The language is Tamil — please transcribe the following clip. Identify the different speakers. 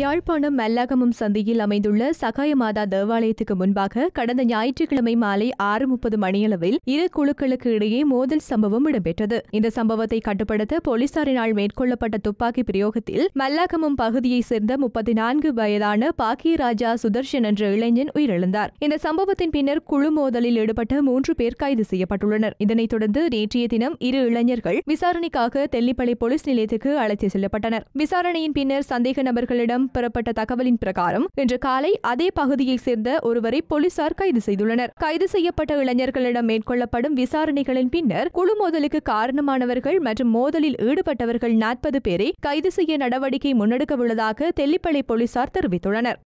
Speaker 1: யாழ்ப்பாணம் மல்லாகமம் சந்தையில் அமைந்துள்ள சகாயமாதா தேவாலயத்துக்கு முன்பாக கடந்த ஞாயிற்றுக்கிழமை மாலை ஆறு முப்பது மணியளவில் இரு குழுக்களுக்கு இடையே மோதல் சம்பவம் இடம்பெற்றது இந்த சம்பவத்தை கட்டுப்படுத்த போலீசாரினால் மேற்கொள்ளப்பட்ட துப்பாக்கி பிரயோகத்தில் மல்லாகமம் பகுதியைச் சேர்ந்த முப்பத்தி நான்கு வயதான பாக்கியராஜா சுதர்ஷன் என்ற இளைஞன் உயிரிழந்தார் இந்த சம்பவத்தின் பின்னர் குழு மோதலில் ஈடுபட்ட மூன்று பேர் கைது செய்யப்பட்டுள்ளனர் இதனைத் தொடர்ந்து நேற்றைய தினம் இரு இளைஞர்கள் விசாரணைக்காக தெல்லிப்பளை போலீஸ் நிலையத்துக்கு அழைத்து செல்லப்பட்டனர் விசாரணையின் பின்னர் சந்தேக நபர்களிடம் பெறப்பட்ட தகவலின் பிரகாரம் இன்று காலை அதே பகுதியைச் சேர்ந்த ஒருவரை போலீசார் கைது செய்துள்ளனர் கைது செய்யப்பட்ட இளைஞர்களிடம் மேற்கொள்ளப்படும் விசாரணைகளின் பின்னர் குழு மோதலுக்கு காரணமானவர்கள் மற்றும் மோதலில் ஈடுபட்டவர்கள் நாற்பது பேரை கைது செய்ய நடவடிக்கை முன்னெடுக்க உள்ளதாக தெல்லிப்பளை போலீசார் தெரிவித்துள்ளனர்